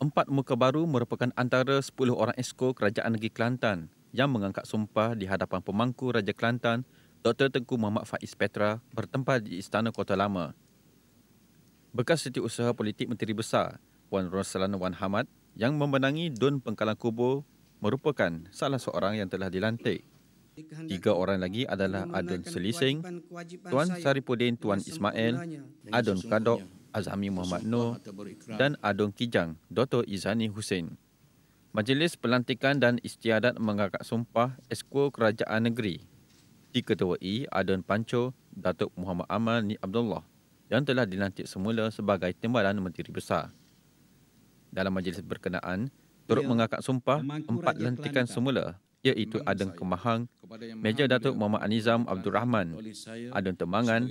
Empat muka baru merupakan antara 10 orang esko Kerajaan Negeri Kelantan yang mengangkat sumpah di hadapan pemangku Raja Kelantan, Dr. Tengku Muhammad Faiz Petra bertempat di Istana Kota Lama. Bekas Setiausaha Politik Menteri Besar, Puan Rosalana Wan Hamad yang memenangi Dun Pengkalan Kubur merupakan salah seorang yang telah dilantik. Tiga orang lagi adalah Adun Selising, Tuan Saripudin Tuan Ismail, Adun Kadok Azami Muhammad Nur dan Adong Kijang, Dr. Izani Hussein. Majlis Pelantikan dan Istiadat Mengakak Sumpah Esko Kerajaan Negeri diketuai Adon Panco, Datuk Muhammad Amal Ni Abdullah yang telah dilantik semula sebagai Timbalan Menteri Besar. Dalam majlis berkenaan, turut mengakak sumpah empat lantikan semula iaitu Adun Kemahang, Meja Datuk Muhammad Anizam Abdul Rahman, Adon Temangan,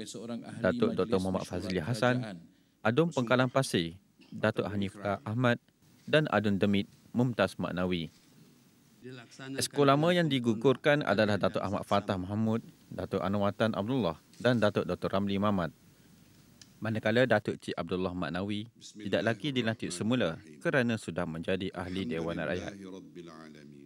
Datuk Dr. Muhammad Fazli Hassan, Adun Pengkalan Pasir, Datuk Hanifah Ahmad dan Adun Demit Mumtaz Maknawi. Esko lama yang digugurkan adalah Datuk Ahmad Fatah Mahmud, Datuk Anwatan Abdullah dan Datuk Dr. Ramli Mamat. Manakala Datuk Cik Abdullah Maknawi tidak lagi dilantik semula kerana sudah menjadi ahli Dewan Rakyat.